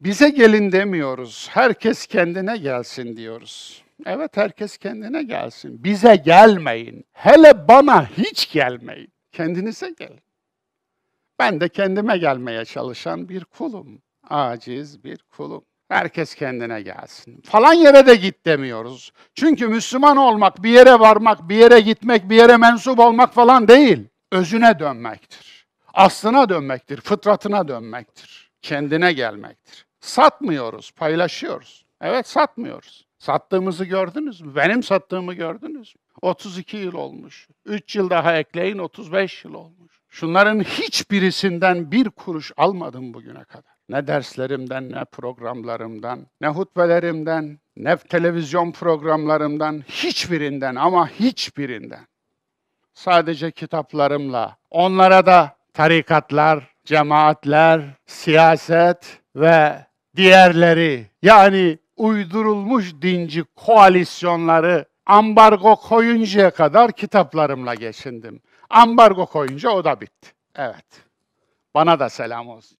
Bize gelin demiyoruz. Herkes kendine gelsin diyoruz. Evet herkes kendine gelsin. Bize gelmeyin. Hele bana hiç gelmeyin. Kendinize gelin. Ben de kendime gelmeye çalışan bir kulum. Aciz bir kulum. Herkes kendine gelsin. Falan yere de git demiyoruz. Çünkü Müslüman olmak, bir yere varmak, bir yere gitmek, bir yere mensup olmak falan değil. Özüne dönmektir. Aslına dönmektir, fıtratına dönmektir. Kendine gelmektir. Satmıyoruz, paylaşıyoruz. Evet satmıyoruz. Sattığımızı gördünüz mü? Benim sattığımı gördünüz mü? 32 yıl olmuş. 3 yıl daha ekleyin 35 yıl olmuş. Şunların hiçbirisinden bir kuruş almadım bugüne kadar. Ne derslerimden, ne programlarımdan, ne hutbelerimden, ne televizyon programlarımdan, hiçbirinden ama hiçbirinden. Sadece kitaplarımla, onlara da tarikatlar, cemaatler, siyaset ve diğerleri yani uydurulmuş dinci koalisyonları ambargo koyuncaya kadar kitaplarımla geçindim. Ambargo koyunca o da bitti. Evet. Bana da selam olsun.